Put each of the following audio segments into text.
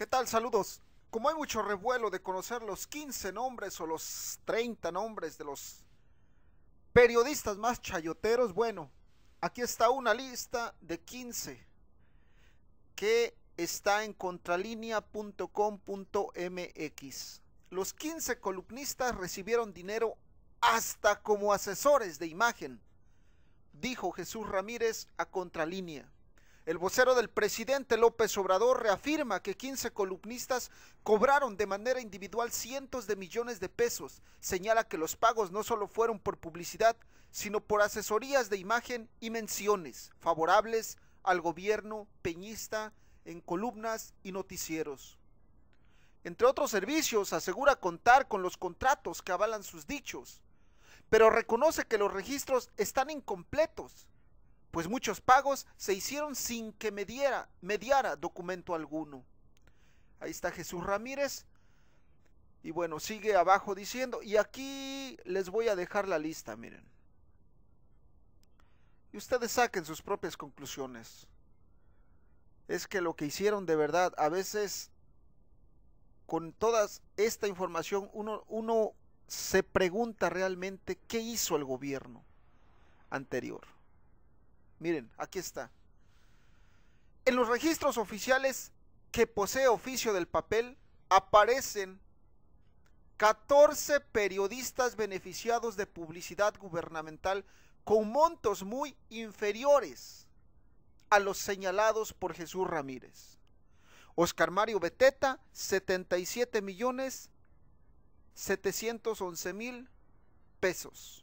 ¿Qué tal? Saludos. Como hay mucho revuelo de conocer los 15 nombres o los 30 nombres de los periodistas más chayoteros, bueno, aquí está una lista de 15 que está en contralínea.com.mx. Los 15 columnistas recibieron dinero hasta como asesores de imagen, dijo Jesús Ramírez a Contralínea. El vocero del presidente López Obrador reafirma que 15 columnistas cobraron de manera individual cientos de millones de pesos. Señala que los pagos no solo fueron por publicidad, sino por asesorías de imagen y menciones favorables al gobierno peñista en columnas y noticieros. Entre otros servicios, asegura contar con los contratos que avalan sus dichos, pero reconoce que los registros están incompletos pues muchos pagos se hicieron sin que mediara, mediara documento alguno. Ahí está Jesús Ramírez. Y bueno, sigue abajo diciendo, y aquí les voy a dejar la lista, miren. Y ustedes saquen sus propias conclusiones. Es que lo que hicieron de verdad, a veces con toda esta información uno se pregunta realmente qué hizo el gobierno anterior. Miren, aquí está. En los registros oficiales que posee oficio del papel aparecen 14 periodistas beneficiados de publicidad gubernamental con montos muy inferiores a los señalados por Jesús Ramírez. Oscar Mario Beteta, 77.711.000 millones mil pesos.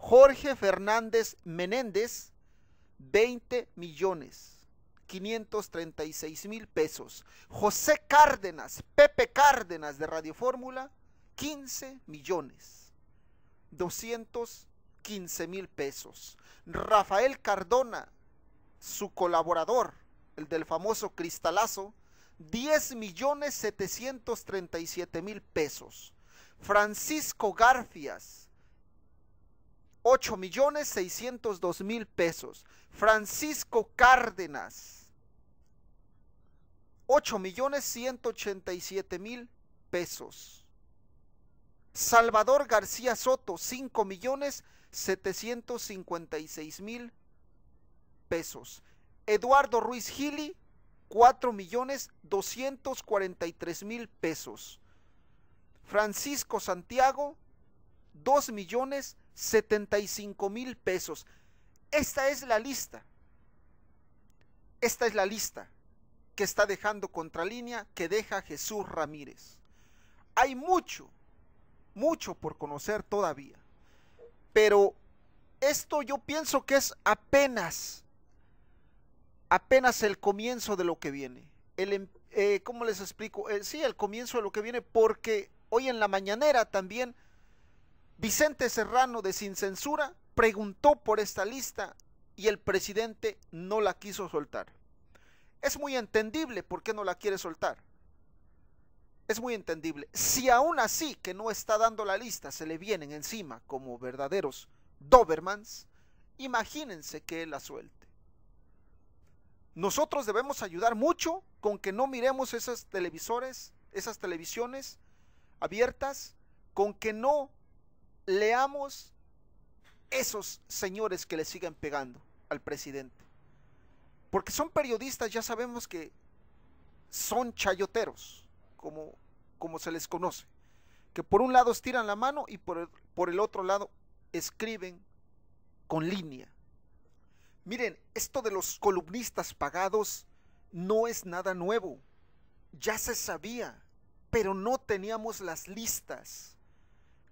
Jorge Fernández Menéndez, 20 millones. 536 mil pesos. José Cárdenas, Pepe Cárdenas de Radio Fórmula, 15 millones. 215 mil pesos. Rafael Cardona, su colaborador, el del famoso cristalazo, 10 millones 737 mil pesos. Francisco Garfias, Ocho millones dos mil pesos. Francisco Cárdenas, Ocho millones siete mil pesos. Salvador García Soto, Cinco millones seis mil pesos. Eduardo Ruiz Gili, Cuatro millones tres mil pesos. Francisco Santiago, Dos millones 75 mil pesos. Esta es la lista. Esta es la lista que está dejando contralínea que deja Jesús Ramírez. Hay mucho, mucho por conocer todavía. Pero esto yo pienso que es apenas, apenas el comienzo de lo que viene. El, em, eh, ¿Cómo les explico? Eh, sí, el comienzo de lo que viene porque hoy en la mañanera también Vicente Serrano de Sin Censura preguntó por esta lista y el presidente no la quiso soltar. Es muy entendible por qué no la quiere soltar. Es muy entendible. Si aún así que no está dando la lista se le vienen encima como verdaderos Dobermans, imagínense que él la suelte. Nosotros debemos ayudar mucho con que no miremos esos televisores, esas televisiones abiertas, con que no leamos esos señores que le siguen pegando al presidente. Porque son periodistas, ya sabemos que son chayoteros, como, como se les conoce. Que por un lado estiran la mano y por por el otro lado escriben con línea. Miren, esto de los columnistas pagados no es nada nuevo. Ya se sabía, pero no teníamos las listas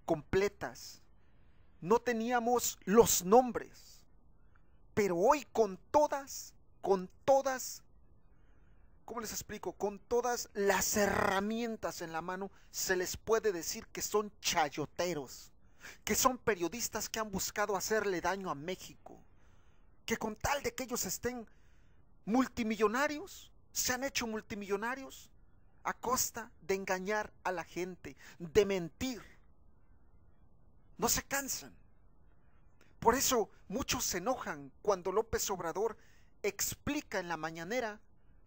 completas, no teníamos los nombres, pero hoy con todas, con todas, ¿cómo les explico? Con todas las herramientas en la mano se les puede decir que son chayoteros, que son periodistas que han buscado hacerle daño a México, que con tal de que ellos estén multimillonarios, se han hecho multimillonarios a costa de engañar a la gente, de mentir no se cansan. Por eso muchos se enojan cuando López Obrador explica en la mañanera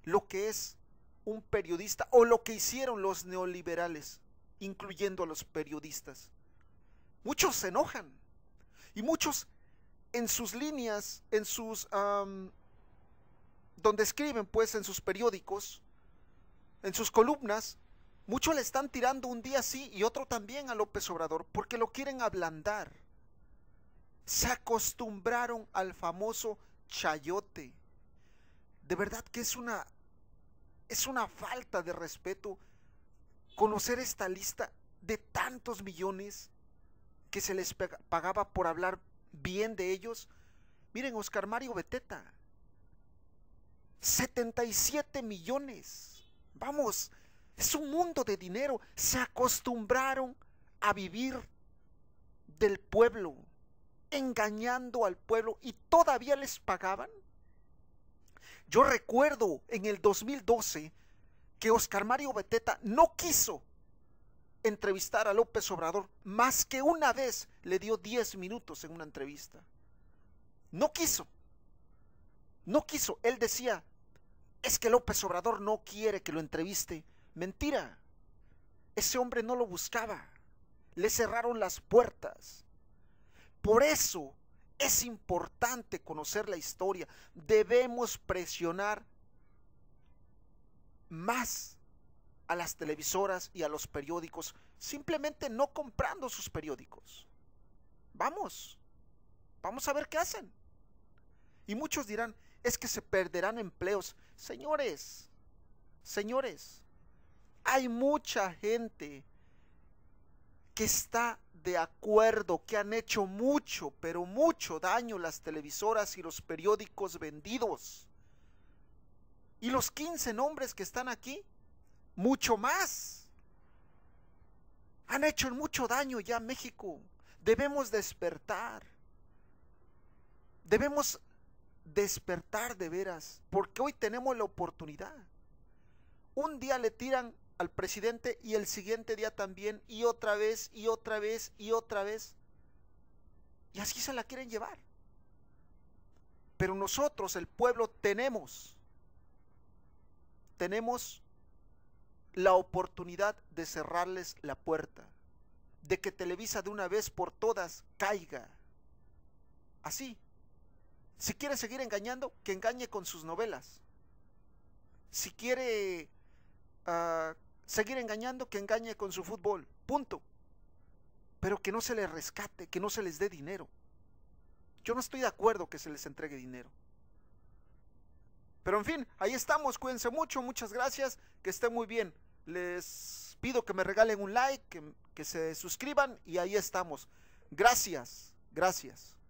lo que es un periodista o lo que hicieron los neoliberales, incluyendo a los periodistas. Muchos se enojan y muchos en sus líneas, en sus... donde escriben pues en sus periódicos, en sus columnas, Muchos le están tirando un día sí y otro también a López Obrador porque lo quieren ablandar. Se acostumbraron al famoso chayote. De verdad que es una es una falta de respeto conocer esta lista de tantos millones que se les pagaba por hablar bien de ellos. Miren, Oscar Mario Beteta, 77 millones. Vamos, es un mundo de dinero. Se acostumbraron a vivir del pueblo, engañando al pueblo y todavía les pagaban. Yo recuerdo en el 2012 que Oscar Mario Beteta no quiso entrevistar a López Obrador más que una vez le dio 10 minutos en una entrevista. No quiso. No quiso. Él decía, es que López Obrador no quiere que lo entreviste Mentira. Ese hombre no lo buscaba. Le cerraron las puertas. Por eso es importante conocer la historia. Debemos presionar más a las televisoras y a los periódicos, simplemente no comprando sus periódicos. Vamos, vamos a ver qué hacen. Y muchos dirán, es que se perderán empleos. Señores, señores, hay mucha gente que está de acuerdo que han hecho mucho, pero mucho daño las televisoras y los periódicos vendidos. Y los 15 nombres que están aquí, mucho más. Han hecho mucho daño ya a México. Debemos despertar. Debemos despertar de veras, porque hoy tenemos la oportunidad. Un día le tiran al presidente y el siguiente día también y otra vez y otra vez y otra vez. Y así se la quieren llevar. Pero nosotros, el pueblo, tenemos, tenemos la oportunidad de cerrarles la puerta, de que Televisa de una vez por todas caiga. Así. Si quiere seguir engañando, que engañe con sus novelas. Si quiere seguir engañando, que engañe con su fútbol. Punto. Pero que no se les rescate, que no se les dé dinero. Yo no estoy de acuerdo que se les entregue dinero. Pero en fin, ahí estamos. Cuídense mucho. Muchas gracias. Que esté muy bien. Les pido que me regalen un like, que, que se suscriban y ahí estamos. Gracias. Gracias.